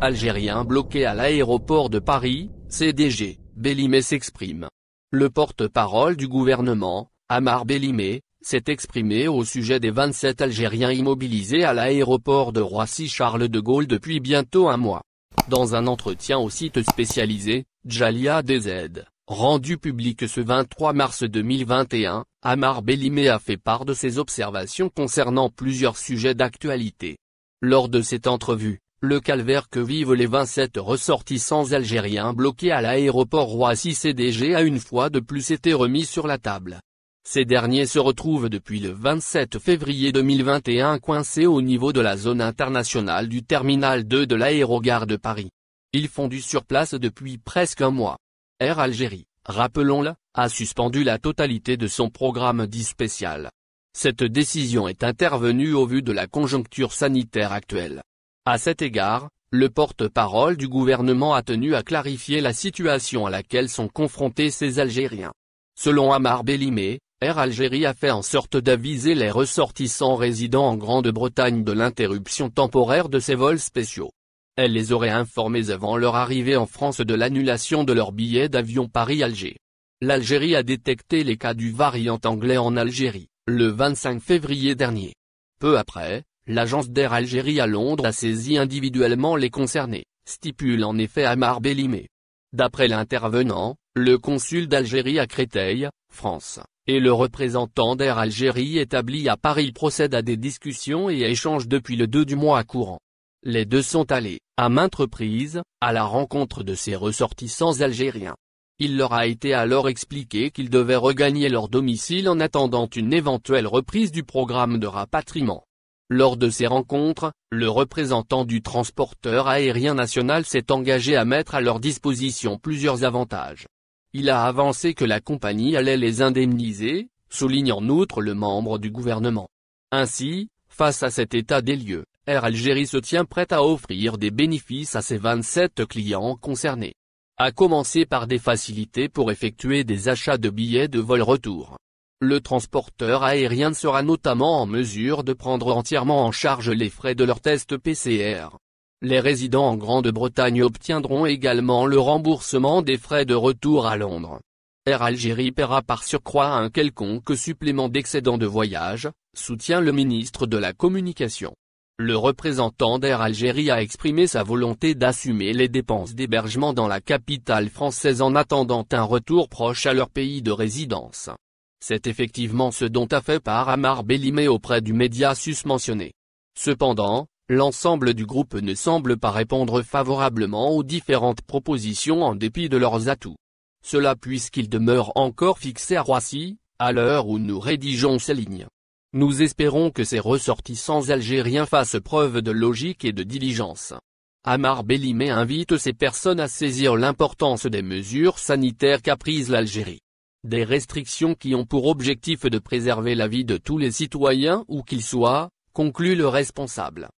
Algérien bloqué à l'aéroport de Paris, CDG, Bélimé s'exprime. Le porte-parole du gouvernement, Amar Bélimé, s'est exprimé au sujet des 27 Algériens immobilisés à l'aéroport de Roissy-Charles de Gaulle depuis bientôt un mois. Dans un entretien au site spécialisé, Jalia DZ, rendu public ce 23 mars 2021, Amar Bélimé a fait part de ses observations concernant plusieurs sujets d'actualité. Lors de cette entrevue, le calvaire que vivent les 27 ressortissants algériens bloqués à l'aéroport Roissy-CDG a une fois de plus été remis sur la table. Ces derniers se retrouvent depuis le 27 février 2021 coincés au niveau de la zone internationale du terminal 2 de l'aérogare de Paris. Ils font du surplace depuis presque un mois. Air Algérie, rappelons-le, a suspendu la totalité de son programme dit spécial. Cette décision est intervenue au vu de la conjoncture sanitaire actuelle. À cet égard, le porte-parole du gouvernement a tenu à clarifier la situation à laquelle sont confrontés ces Algériens. Selon Amar Bellimé, Air Algérie a fait en sorte d'aviser les ressortissants résidant en Grande-Bretagne de l'interruption temporaire de ces vols spéciaux. Elle les aurait informés avant leur arrivée en France de l'annulation de leur billet d'avion Paris-Alger. L'Algérie a détecté les cas du variant anglais en Algérie, le 25 février dernier. Peu après, L'agence d'Air Algérie à Londres a saisi individuellement les concernés, stipule en effet Amar Bellimé. D'après l'intervenant, le consul d'Algérie à Créteil, France, et le représentant d'Air Algérie établi à Paris procèdent à des discussions et échanges depuis le 2 du mois à courant. Les deux sont allés, à maintes reprises, à la rencontre de ces ressortissants algériens. Il leur a été alors expliqué qu'ils devaient regagner leur domicile en attendant une éventuelle reprise du programme de rapatriement. Lors de ces rencontres, le représentant du transporteur aérien national s'est engagé à mettre à leur disposition plusieurs avantages. Il a avancé que la compagnie allait les indemniser, souligne en outre le membre du gouvernement. Ainsi, face à cet état des lieux, Air Algérie se tient prête à offrir des bénéfices à ses 27 clients concernés. À commencer par des facilités pour effectuer des achats de billets de vol retour. Le transporteur aérien sera notamment en mesure de prendre entièrement en charge les frais de leur test PCR. Les résidents en Grande-Bretagne obtiendront également le remboursement des frais de retour à Londres. Air Algérie paiera par surcroît un quelconque supplément d'excédent de voyage, soutient le ministre de la Communication. Le représentant d'Air Algérie a exprimé sa volonté d'assumer les dépenses d'hébergement dans la capitale française en attendant un retour proche à leur pays de résidence. C'est effectivement ce dont a fait part Amar Bellimé auprès du média susmentionné. Cependant, l'ensemble du groupe ne semble pas répondre favorablement aux différentes propositions en dépit de leurs atouts. Cela puisqu'il demeure encore fixé à Roissy, à l'heure où nous rédigeons ces lignes. Nous espérons que ces ressortissants algériens fassent preuve de logique et de diligence. Amar Bellimé invite ces personnes à saisir l'importance des mesures sanitaires qu'a prises l'Algérie des restrictions qui ont pour objectif de préserver la vie de tous les citoyens où qu'ils soient, conclut le responsable.